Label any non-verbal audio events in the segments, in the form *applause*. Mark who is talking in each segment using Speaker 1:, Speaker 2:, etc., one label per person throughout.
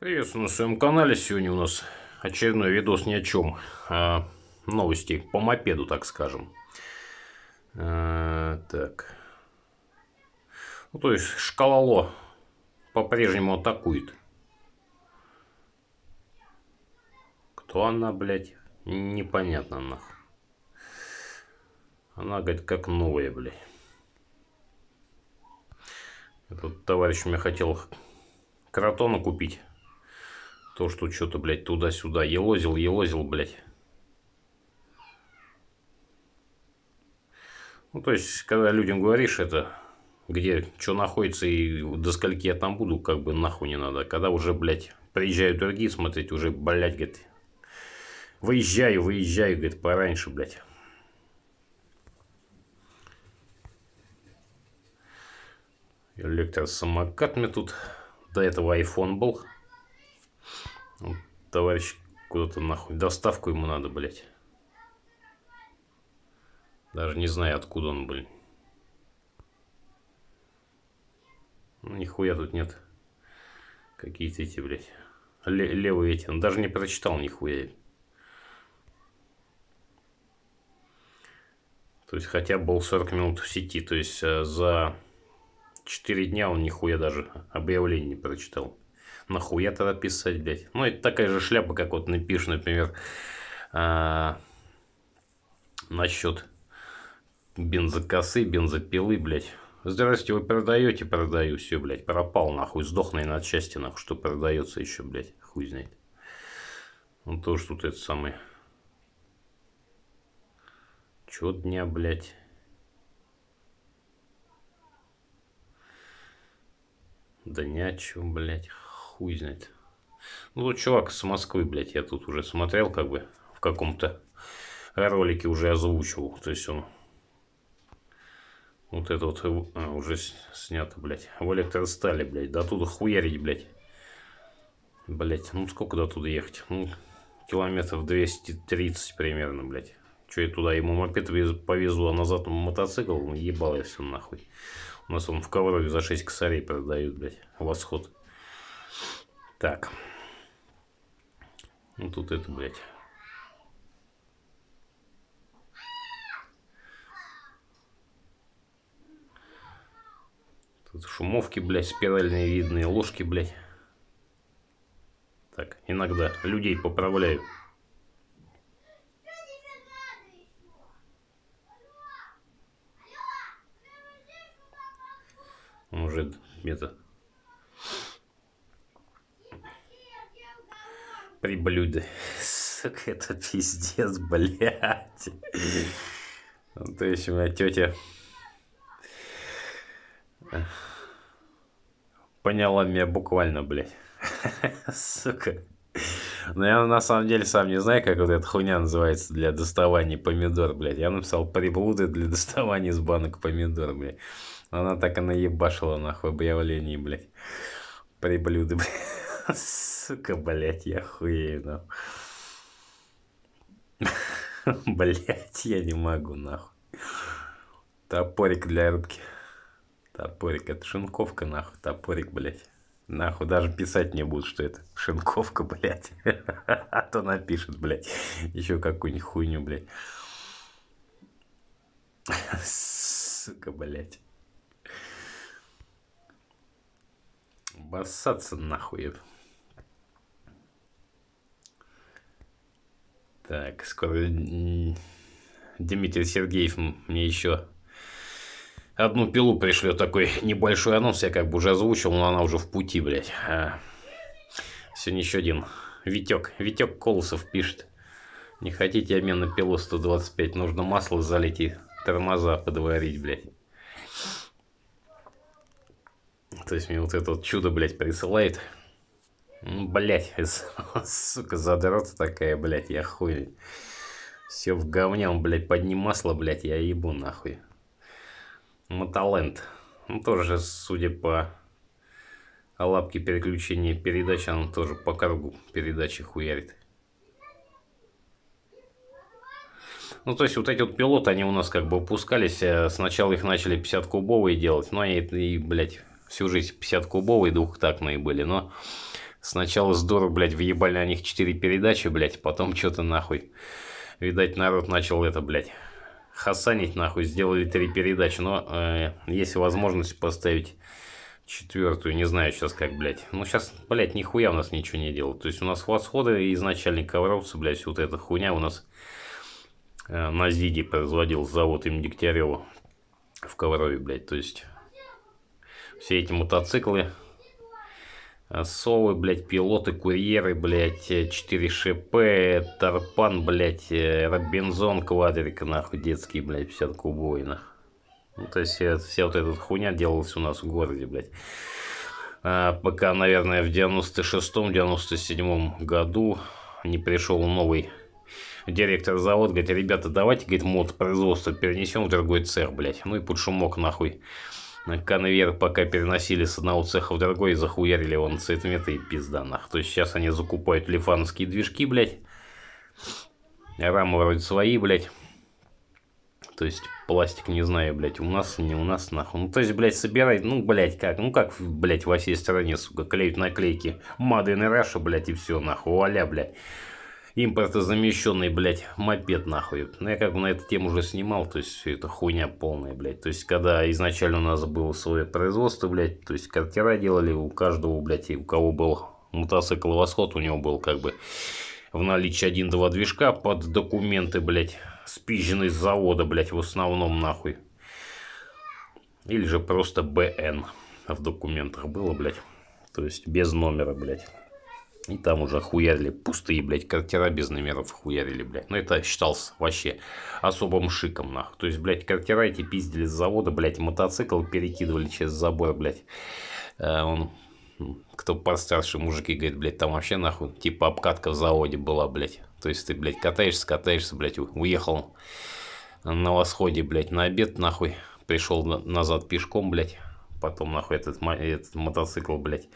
Speaker 1: Приветствую на своем канале. Сегодня у нас очередной видос ни о чем. А новости по мопеду, так скажем. А, так. Ну, то есть шкалало по-прежнему атакует. Кто она, блядь? Непонятно нахуй. Она, говорит, как новая, блядь. Этот товарищ мне хотел кротона купить. То, что что-то, блядь, туда-сюда елозил, елозил, блядь. Ну, то есть, когда людям говоришь это, где что находится и до скольки я там буду, как бы нахуй не надо. Когда уже, блядь, приезжают другие смотреть, уже, блядь, говорит, выезжаю, выезжаю, говорит, пораньше, блядь. Электросамокат мне тут, до этого iPhone был товарищ куда-то нахуй. Доставку ему надо, блядь. Даже не знаю, откуда он, блин. Ну, нихуя тут нет. Какие-то эти, блядь. Ле левые эти. Он даже не прочитал нихуя. То есть, хотя был 40 минут в сети. То есть, э, за 4 дня он нихуя даже объявление не прочитал нахуя тогда писать, блядь? Ну, это такая же шляпа, как вот напишешь, например, а, насчет бензокосы, бензопилы, блядь. Здрасте, вы продаете, продаю, все, блядь, пропал, нахуй, сдох на отчасти, нахуй, что продается еще, блядь, хуй знает. Он ну, тоже тут это самый. Чего дня, блядь? о чем, блядь? Хуй знает. Ну, тут чувак с Москвы, блядь, я тут уже смотрел, как бы, в каком-то ролике уже озвучивал. То есть он вот это вот а, уже снято, блядь. В электростале, блядь. До туда хуярить, блядь. Блядь, ну сколько до туда ехать? Ну, километров 230 примерно, блядь. Че я туда ему мопед повезу, а назад мотоцикл? Ну, я все нахуй. У нас он в коврове за 6 косарей продают, блядь. Восход. Так. Ну тут это, блядь. Тут шумовки, блядь, спиральные видные, ложки, блядь. Так, иногда людей поправляю. где-то. приблюды. Сука, это пиздец, блядь. Ну, то есть у меня тетя поняла меня буквально, блядь. Сука. Но я на самом деле сам не знаю, как вот эта хуйня называется для доставания помидор, блядь. Я написал приблуды для доставания из банок помидор, блядь. Она так и наебашила, нахуй, объявление, блядь. Приблюды, блядь. Сука, блядь, я хуею, нахуй. *laughs* Блять, я не могу, нахуй. Топорик для рыбки. Топорик, это шинковка, нахуй. Топорик, блядь. Нахуй даже писать не будут, что это шинковка, блядь. *laughs* А то напишет, блядь. Еще какую-нибудь хуйню, блядь. Сука, блядь. бассаться нахуй. Так, скоро Дмитрий Сергеев мне еще одну пилу пришлет. Такой небольшой анонс я как бы уже озвучил, но она уже в пути, блядь. А... Сегодня еще один. Витек. Витек Колосов пишет. Не хотите обмен на пилу 125? Нужно масло залить и тормоза подварить, блядь. То есть мне вот это вот чудо, блядь, присылает. Ну, блять, *laughs* сука, задрота такая, блять, я хуй. Все в говне, он, блядь, подни масло, блядь, я ебу нахуй. Моталент. Ну, ну, тоже, судя по лапке переключения передач, она тоже по кругу передачи хуярит. Ну, то есть, вот эти вот пилоты, они у нас как бы упускались. Э, сначала их начали 50-кубовые делать, но и, и, блядь, всю жизнь 50-кубовые двухтактные были, но Сначала здорово, блядь, въебали на них четыре передачи, блядь, потом что-то нахуй. Видать, народ начал это, блядь, хасанить нахуй, сделали три передачи, но э, есть возможность поставить четвертую, не знаю сейчас как, блядь. Ну сейчас, блядь, нихуя у нас ничего не делают. То есть у нас восходы из начальника Ковровца, блядь, вот эта хуйня у нас э, на ЗИДе производил завод им Дегтярева в Коврове, блядь. То есть все эти мотоциклы Э, совы, блядь, пилоты, курьеры, блядь, 4 э, ШП, Тарпан, блядь, э, Робинзон, Квадрик, нахуй, детский, блядь, 50 кубой, Ну, то есть, вся вот эта хуйня делалась у нас в городе, блядь. А, пока, наверное, в 96-97 году не пришел новый директор завода, говорит, ребята, давайте, говорит, мод производства перенесем в другой цех, блядь. Ну и под шумок, нахуй. Конвейер пока переносили с одного цеха в другой, захуярили вон цветметы и пизда нах. То есть сейчас они закупают лифановские движки, блядь. Рамы вроде свои, блядь. То есть пластик, не знаю, блядь, у нас, не у нас, нахуй. Ну, то есть, блядь, собирать, ну, блядь, как, ну, как, блядь, во всей стране, сука, клеют наклейки. Мады на Раша, блядь, и все, нахуй, вуаля, блядь импортозамещенный, блядь, мопед нахуй. Ну, я как бы на эту тему уже снимал, то есть это хуйня полная, блядь. То есть, когда изначально у нас было свое производство, блядь, то есть картера делали у каждого, блядь, и у кого был мотоцикл восход, у него был как бы в наличии один-два движка под документы, блядь, спизженные с завода, блядь, в основном нахуй. Или же просто БН в документах было, блядь. То есть без номера, блядь. И там уже хуярили пустые, блядь, картера без номеров хуярили, блядь. Ну, это считалось вообще особым шиком, нахуй. То есть, блядь, картера эти пиздили с завода, блядь, мотоцикл перекидывали через забор, блядь. Э, он, кто постарше мужики, говорит, блядь, там вообще, нахуй, типа обкатка в заводе была, блядь. То есть, ты, блядь, катаешься, катаешься, блядь, уехал на восходе, блядь, на обед, нахуй. Пришел назад пешком, блядь. Потом, нахуй, этот, этот мотоцикл, блядь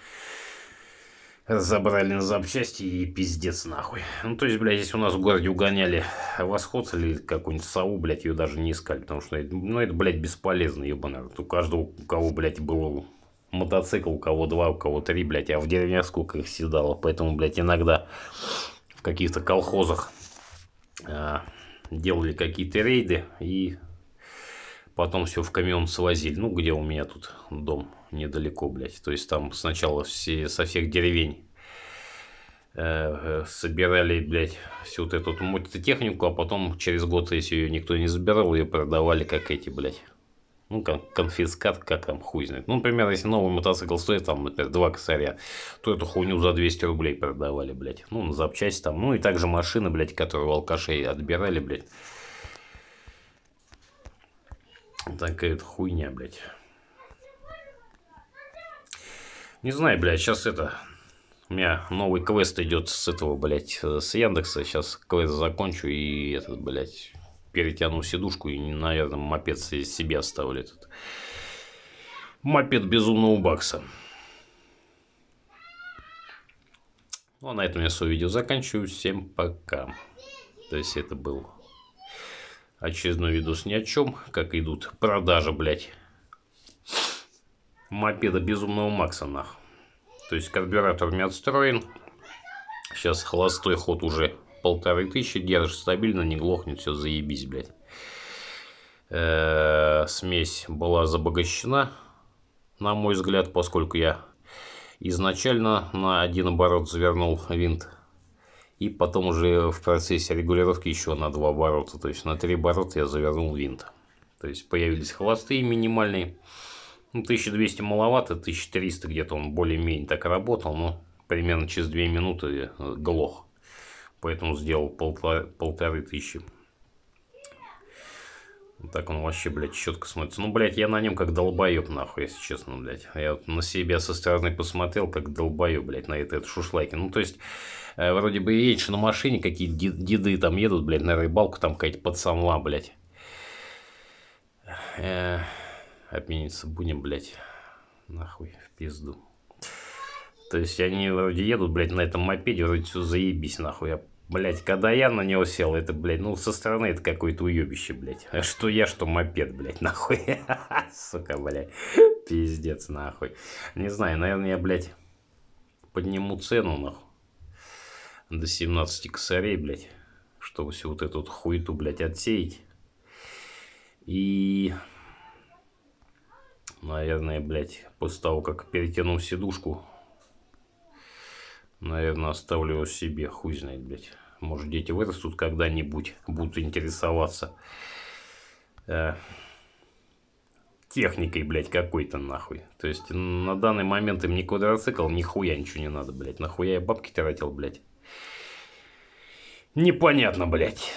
Speaker 1: забрали на запчасти и пиздец нахуй. Ну, то есть, блядь, здесь у нас в городе угоняли восход или какую-нибудь сову, блядь, ее даже не искали, потому что, ну, это, блядь, бесполезно, ебано. У каждого, у кого, блядь, был мотоцикл, у кого два, у кого три, блядь, а в деревнях сколько их седало. Поэтому, блядь, иногда в каких-то колхозах э, делали какие-то рейды и Потом все в камион свозили. Ну, где у меня тут дом? Недалеко, блядь. То есть там сначала все, со всех деревень э, э собирали, блядь, всю вот эту вот технику, а потом через год, если ее никто не забирал, ее продавали как эти, блядь. Ну, как конфискат, как там, хуй знает. Ну, например, если новый мотоцикл стоит, там, например, 2 косаря, то эту хуйню за 200 рублей продавали, блядь. Ну, на запчасти там. Ну, и также машины, блядь, которые у алкашей отбирали, блядь. Такая вот хуйня, блядь. Не знаю, блядь, сейчас это... У меня новый квест идет с этого, блядь, э, с Яндекса. Сейчас квест закончу и этот, блядь, перетяну сидушку и, наверное, мопед себе оставлю этот. Мопед безумного бакса. Ну, а на этом я свое видео заканчиваю. Всем пока. То есть это был Очередной видос ни о чем, как идут продажи, блядь. Мопеда безумного Макса, нах. То есть карбюратор не отстроен. Сейчас холостой ход уже полторы тысячи. держит стабильно, не глохнет, все заебись, блядь. Э -э смесь была забогащена, на мой взгляд, поскольку я изначально на один оборот завернул винт и потом уже в процессе регулировки еще на два оборота, то есть на три оборота я завернул винт. То есть появились холостые минимальные. Ну, 1200 маловато, 1300 где-то он более-менее так работал, но примерно через 2 минуты э, глох. Поэтому сделал полторы тысячи. Так он вообще, блядь, четко смотрится. Ну, блядь, я на нем как долбоеб, нахуй, если честно, блядь. Я вот на себя со стороны посмотрел, как долбоеб, блядь, на это, это шушлайки. Ну, то есть, э, вроде бы и едешь на машине, какие деды там едут, блядь, на рыбалку, там какая-то пацанла, блядь. Э, обмениться будем, блядь, нахуй, в пизду. То есть, они вроде едут, блядь, на этом мопеде, вроде все заебись, нахуй, я Блять, когда я на него сел, это, блядь, ну, со стороны это какое-то уебище, блядь. А что я, что мопед, блядь, *laughs* нахуй. Сука, блядь. Пиздец, нахуй. Не знаю, наверное, я, блядь, подниму цену, нахуй. До 17 косарей, блядь. Чтобы всю вот эту вот хуету, блядь, отсеять. И... Наверное, блядь, после того, как перетянул сидушку, Наверное, оставлю его себе, хуй знает, блядь. Может, дети вырастут когда-нибудь, будут интересоваться э, техникой, блядь, какой-то нахуй. То есть, на данный момент им ни квадроцикл, ни хуя ничего не надо, блядь. Нахуя я бабки тратил, блядь. Непонятно, блядь.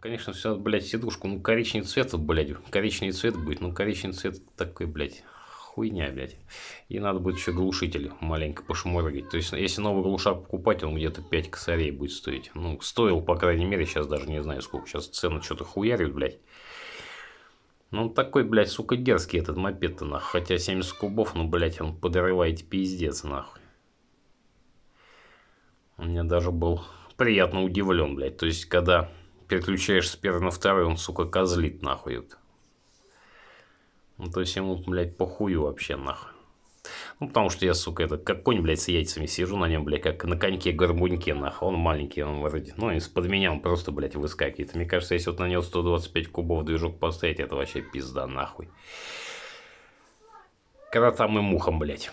Speaker 1: Конечно, все, блядь, сидушку. Ну, коричневый цвет, блядь, коричневый цвет будет. Ну, коричневый цвет такой, блядь хуйня, блядь. И надо будет еще глушитель маленько пошморгать. То есть, если новый глушак покупать, он где-то 5 косарей будет стоить. Ну, стоил, по крайней мере, сейчас даже не знаю сколько. Сейчас цены что-то хуярят, блядь. Ну, он такой, блядь, сука, дерзкий этот мопед-то, нахуй. Хотя 70 кубов, ну, блядь, он подрывает пиздец, нахуй. Он меня даже был приятно удивлен, блядь. То есть, когда переключаешь с первого на второй, он, сука, козлит, нахуй. Вот. Ну, то есть ему, блядь, похую вообще нахуй. Ну, потому что я, сука, это как конь, блядь, с яйцами сижу на нем, блядь, как на коньке-горбуньке, нахуй. Он маленький, он вроде, ну, из-под меня он просто, блядь, выскакивает. Мне кажется, если вот на него 125 кубов движок поставить, это вообще пизда, нахуй. Когда там и мухам, блядь.